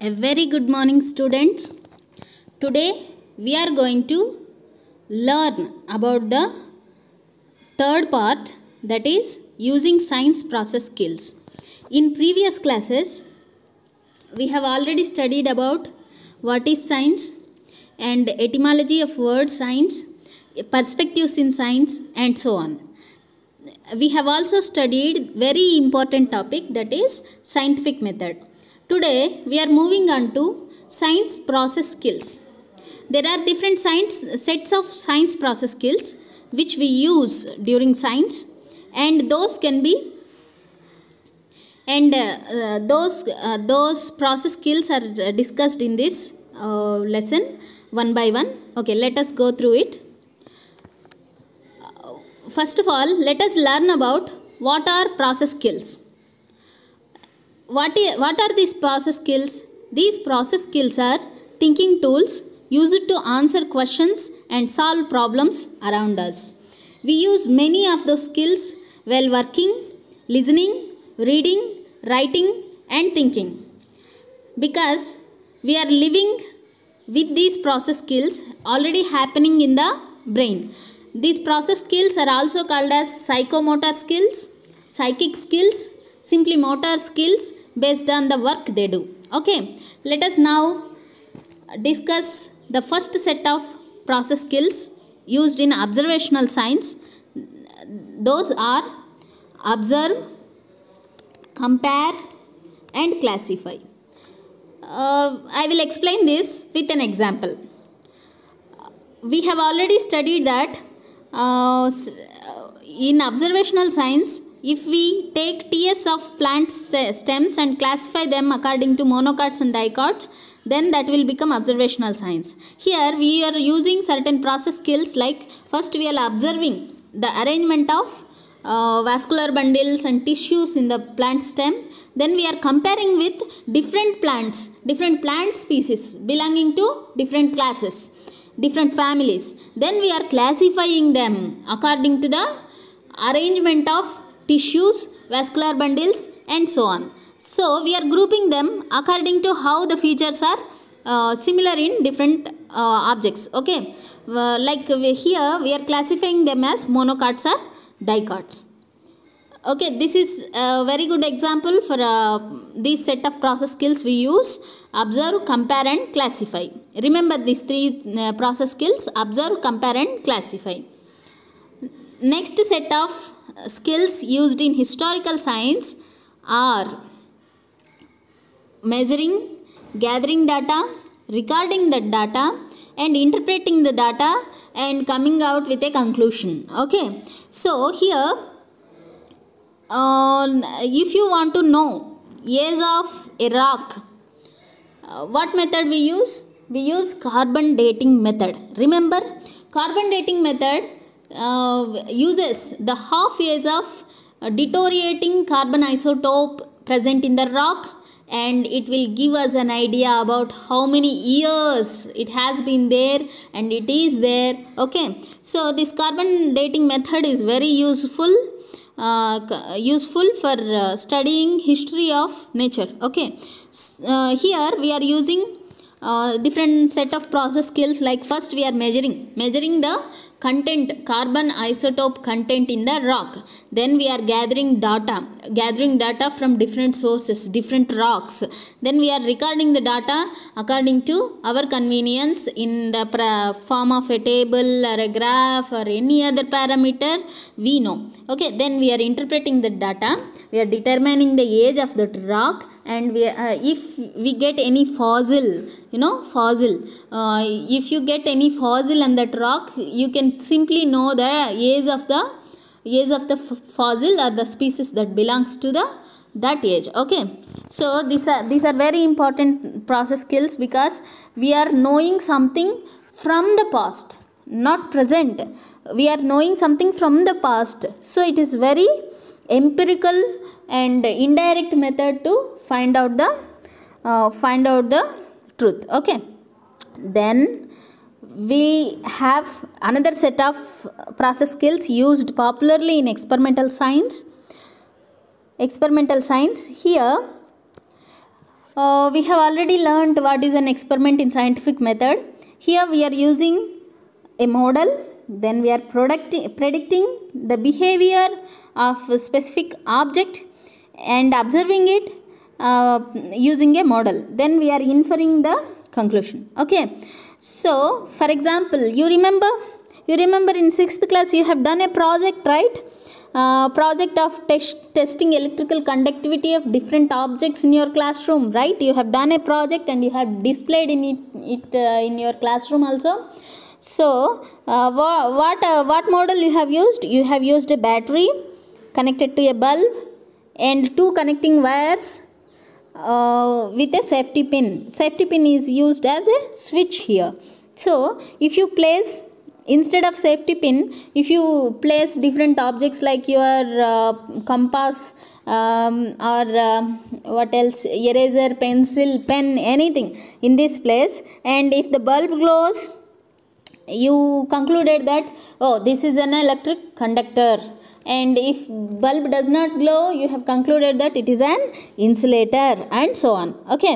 A very good morning students. Today we are going to learn about the third part that is using science process skills. In previous classes we have already studied about what is science and etymology of word science, perspectives in science and so on. We have also studied very important topic that is scientific method Today we are moving on to science process skills. There are different science sets of science process skills which we use during science and those can be and uh, uh, those uh, those process skills are discussed in this uh, lesson one by one okay let us go through it first of all let us learn about what are process skills what, what are these process skills? These process skills are thinking tools used to answer questions and solve problems around us. We use many of those skills while working, listening, reading, writing and thinking. Because we are living with these process skills already happening in the brain. These process skills are also called as psychomotor skills, psychic skills simply motor skills based on the work they do okay let us now discuss the first set of process skills used in observational science those are observe compare and classify uh, i will explain this with an example we have already studied that uh, uh in observational science if we take TS of plant stems and classify them according to monocots and dicots, then that will become observational science. Here we are using certain process skills like first we are observing the arrangement of uh, vascular bundles and tissues in the plant stem. Then we are comparing with different plants, different plant species belonging to different classes, different families. Then we are classifying them according to the arrangement of tissues, vascular bundles and so on. So we are grouping them according to how the features are uh, similar in different uh, objects. Okay, uh, like here we are classifying them as monocots or dicots. Okay, this is a very good example for uh, this set of process skills we use. Observe, compare and classify. Remember these three uh, process skills. Observe, compare and classify. Next set of skills used in historical science are measuring, gathering data, recording the data and interpreting the data and coming out with a conclusion. Okay. So, here uh, if you want to know years of Iraq, uh, what method we use? We use carbon dating method. Remember, carbon dating method uh, uses the half years of uh, deteriorating carbon isotope present in the rock and it will give us an idea about how many years it has been there and it is there okay so this carbon dating method is very useful uh, useful for uh, studying history of nature okay uh, here we are using uh, different set of process skills like first we are measuring measuring the content carbon isotope content in the rock then we are gathering data gathering data from different sources different rocks then we are recording the data according to our convenience in the form of a table or a graph or any other parameter we know okay then we are interpreting the data we are determining the age of that rock and we, uh, if we get any fossil you know fossil uh, if you get any fossil on that rock you can simply know the age of the age of the fossil or the species that belongs to the that age okay so these are these are very important process skills because we are knowing something from the past not present we are knowing something from the past so it is very empirical and indirect method to find out the uh, find out the truth okay then we have another set of process skills used popularly in experimental science experimental science here uh, we have already learned what is an experiment in scientific method here we are using a model then we are predicting the behavior of a specific object and observing it uh, using a model. Then we are inferring the conclusion. Okay. So, for example, you remember, you remember in 6th class you have done a project, right? Uh, project of test, testing electrical conductivity of different objects in your classroom, right? You have done a project and you have displayed in it, it uh, in your classroom also. So, uh, what, uh, what model you have used? You have used a battery, connected to a bulb and two connecting wires uh, with a safety pin. Safety pin is used as a switch here. So, if you place instead of safety pin, if you place different objects like your uh, compass um, or uh, what else, eraser, pencil, pen, anything in this place and if the bulb glows, you concluded that, oh, this is an electric conductor and if bulb does not glow you have concluded that it is an insulator and so on okay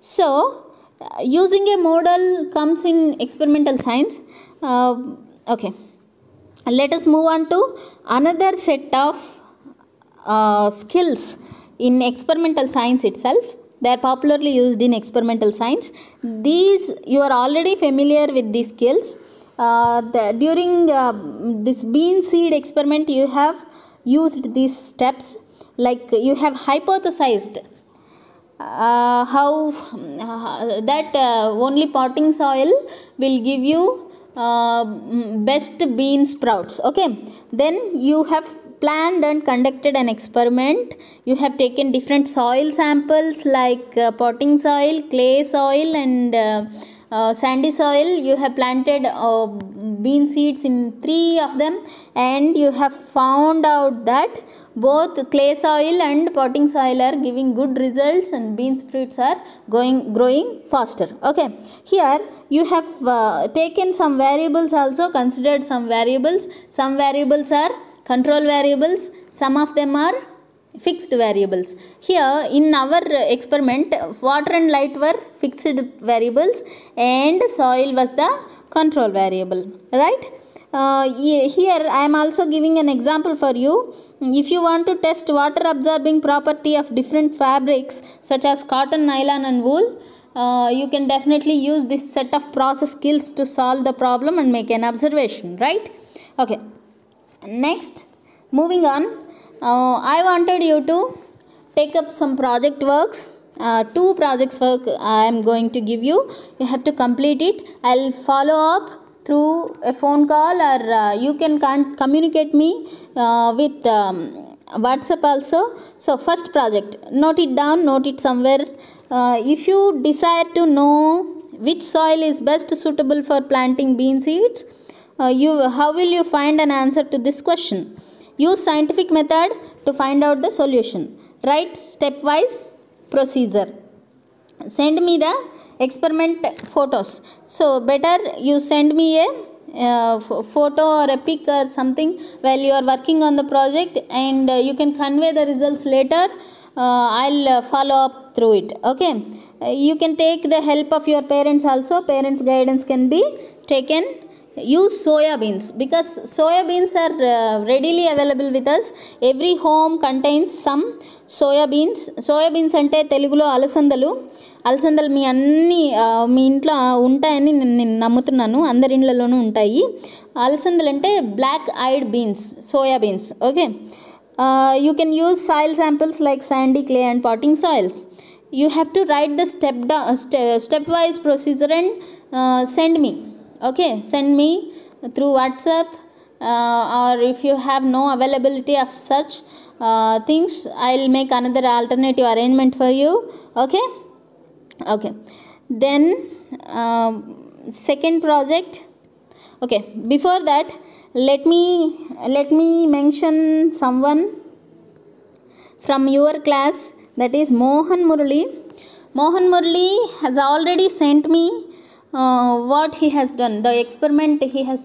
so uh, using a model comes in experimental science uh, okay let us move on to another set of uh, skills in experimental science itself they are popularly used in experimental science these you are already familiar with these skills uh, the, during uh, this bean seed experiment you have used these steps like you have hypothesized uh, how uh, that uh, only potting soil will give you uh, best bean sprouts okay then you have planned and conducted an experiment you have taken different soil samples like potting soil clay soil and uh, sandy soil you have planted uh, bean seeds in three of them and you have found out that both clay soil and potting soil are giving good results and bean sprouts are going growing faster okay here you have uh, taken some variables also considered some variables some variables are control variables some of them are fixed variables. Here in our experiment water and light were fixed variables and soil was the control variable right. Uh, here I am also giving an example for you. If you want to test water absorbing property of different fabrics such as cotton, nylon and wool, uh, you can definitely use this set of process skills to solve the problem and make an observation, right? Okay. Next, moving on, uh, i wanted you to take up some project works uh, two projects work i am going to give you you have to complete it i'll follow up through a phone call or uh, you can con- communicate me uh, with um, whatsapp also so first project note it down note it somewhere uh, if you desire to know which soil is best suitable for planting bean seeds uh, you how will you find an answer to this question Use scientific method to find out the solution. Write stepwise procedure. Send me the experiment photos. So better you send me a uh, photo or a pic or something while you are working on the project and uh, you can convey the results later. Uh, I'll uh, follow up through it. Okay. Uh, you can take the help of your parents also. Parents guidance can be taken use soybeans because soybeans are readily available with us every home contains some soybeans soybeans soya beans soya beans అంటే తెలుగులో అలసందలు అలసందలు మీ అన్ని మీ ఇంట్లో ఉంటాయని నేను నమ్ముతున్నాను అందరి ఇండ్లలోనూ ఉంటాయి అలసందలు అంటే black eyed beans soya beans okay you can use soil samples like sandy clay and potting soils you have to write the step the step wise procedure and send me okay send me through whatsapp uh, or if you have no availability of such uh, things i'll make another alternative arrangement for you okay okay then um, second project okay before that let me let me mention someone from your class that is mohan murli mohan murli has already sent me uh, what he has done the experiment he has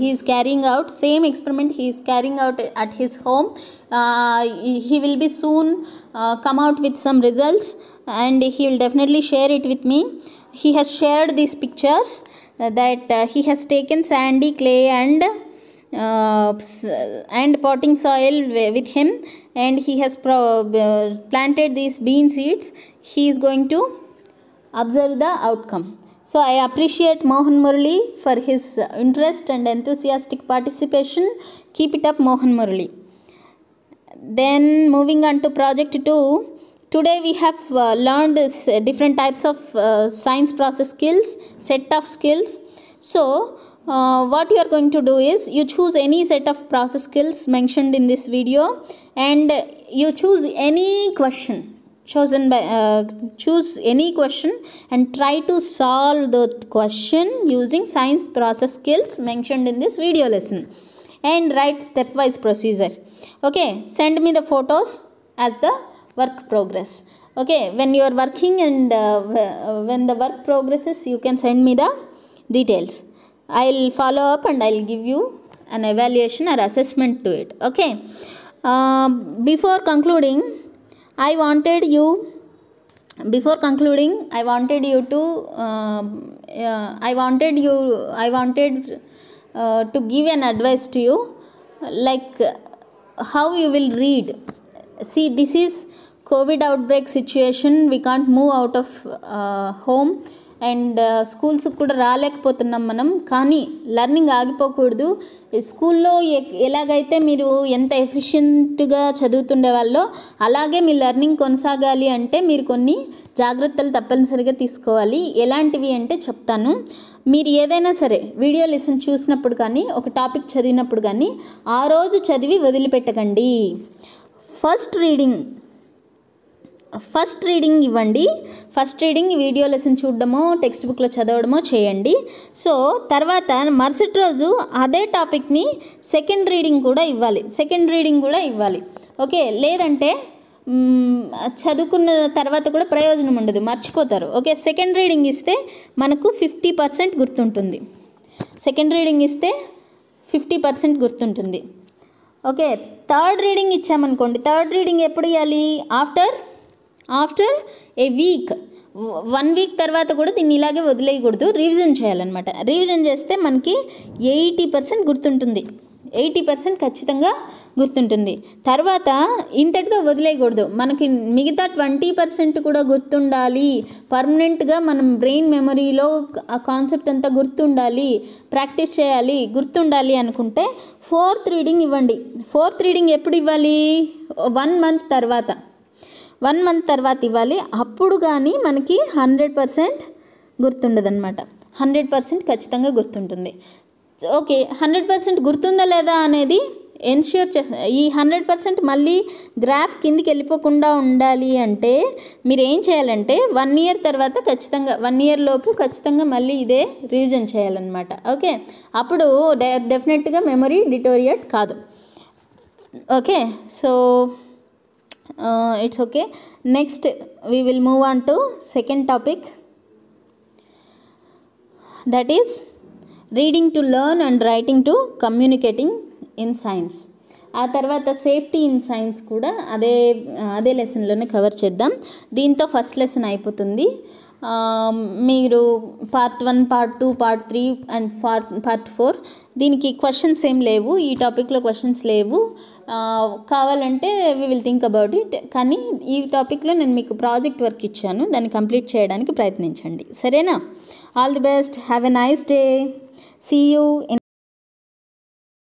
he is carrying out same experiment he is carrying out at his home uh, he will be soon uh, come out with some results and he will definitely share it with me he has shared these pictures uh, that uh, he has taken sandy clay and uh, and potting soil with him and he has planted these bean seeds he is going to observe the outcome so I appreciate Mohan Murli for his uh, interest and enthusiastic participation. Keep it up Mohan Murli. Then moving on to project 2. Today we have uh, learned uh, different types of uh, science process skills, set of skills. So uh, what you are going to do is you choose any set of process skills mentioned in this video and you choose any question chosen by uh, choose any question and try to solve the question using science process skills mentioned in this video lesson and write stepwise procedure okay send me the photos as the work progress okay when you are working and uh, uh when the work progresses you can send me the details i'll follow up and i'll give you an evaluation or assessment to it okay uh, before concluding I wanted you before concluding I wanted you to uh, uh, I wanted you I wanted uh, to give an advice to you like how you will read see this is covid outbreak situation we can't move out of uh, home and స్కూల్స్కి కూడా రాలేకపోతున్నాం మనం కానీ learning ఆగిపోకూడదు స్కూల్లో ఎలాగైతే మీరు ఎంత ఎఫిషియెంట్గా చదువుతుండే వాళ్ళో అలాగే మీ లెర్నింగ్ కొనసాగాలి అంటే మీరు కొన్ని జాగ్రత్తలు తప్పనిసరిగా తీసుకోవాలి ఎలాంటివి అంటే చెప్తాను మీరు ఏదైనా సరే వీడియో లెసన్ చూసినప్పుడు కానీ ఒక టాపిక్ చదివినప్పుడు కానీ ఆ రోజు చదివి వదిలిపెట్టకండి ఫస్ట్ రీడింగ్ ఫస్ట్ రీడింగ్ ఇవ్వండి ఫస్ట్ రీడింగ్ వీడియో లెసన్ చూడడమో టెక్స్ట్ బుక్లో చదవడమో చేయండి సో తర్వాత మరుసటి రోజు అదే టాపిక్ని సెకండ్ రీడింగ్ కూడా ఇవ్వాలి సెకండ్ రీడింగ్ కూడా ఇవ్వాలి ఓకే లేదంటే చదువుకున్న తర్వాత కూడా ప్రయోజనం ఉండదు మర్చిపోతారు ఓకే సెకండ్ రీడింగ్ ఇస్తే మనకు ఫిఫ్టీ పర్సెంట్ గుర్తుంటుంది సెకండ్ రీడింగ్ ఇస్తే ఫిఫ్టీ పర్సెంట్ గుర్తుంటుంది ఓకే థర్డ్ రీడింగ్ ఇచ్చామనుకోండి థర్డ్ రీడింగ్ ఎప్పుడు ఇవ్వాలి after after a week one week తర్వాత కూడా దీన్ని ఇలాగే వదిలేయకూడదు రివిజన్ చేయాలన్నమాట రివిజన్ చేస్తే మనకి ఎయిటీ పర్సెంట్ గుర్తుంటుంది ఎయిటీ పర్సెంట్ ఖచ్చితంగా గుర్తుంటుంది తర్వాత ఇంతటితో వదిలేయకూడదు మనకి మిగతా ట్వంటీ పర్సెంట్ కూడా గుర్తుండాలి పర్మనెంట్గా మనం బ్రెయిన్ మెమరీలో ఆ కాన్సెప్ట్ అంతా గుర్తుండాలి ప్రాక్టీస్ చేయాలి గుర్తుండాలి అనుకుంటే ఫోర్త్ రీడింగ్ ఇవ్వండి ఫోర్త్ రీడింగ్ ఎప్పుడు ఇవ్వాలి వన్ మంత్ తర్వాత వన్ మంత్ తర్వాత ఇవ్వాలి అప్పుడు కానీ మనకి హండ్రెడ్ పర్సెంట్ గుర్తుండదనమాట హండ్రెడ్ పర్సెంట్ ఖచ్చితంగా గుర్తుంటుంది ఓకే హండ్రెడ్ పర్సెంట్ గుర్తుందా లేదా అనేది ఎన్ష్యూర్ చేస్తా ఈ హండ్రెడ్ పర్సెంట్ మళ్ళీ గ్రాఫ్ కిందికి వెళ్ళిపోకుండా ఉండాలి అంటే మీరు ఏం చేయాలంటే వన్ ఇయర్ తర్వాత ఖచ్చితంగా వన్ ఇయర్ లోపు ఖచ్చితంగా మళ్ళీ ఇదే రివిజన్ చేయాలన్నమాట ఓకే అప్పుడు డెఫినెట్గా మెమరీ డిటోరియేట్ కాదు okay so it's okay next we will move on to second topic that is reading to learn and writing to communicating in science ఆ తర్వాత సేఫ్టీ ఇన్ సైన్స్ కూడా అదే అదే లెసన్లోనే కవర్ చేద్దాం దీంతో ఫస్ట్ లెసన్ అయిపోతుంది um, మీరు part one part two part three and part part four దీనికి క్వశ్చన్స్ ఏం లేవు ఈ టాపిక్లో క్వశ్చన్స్ లేవు కావాలంటే we will think about it కానీ ఈ టాపిక్లో నేను మీకు ప్రాజెక్ట్ వర్క్ ఇచ్చాను దాన్ని కంప్లీట్ చేయడానికి ప్రయత్నించండి సరేనా all the best have a nice day see you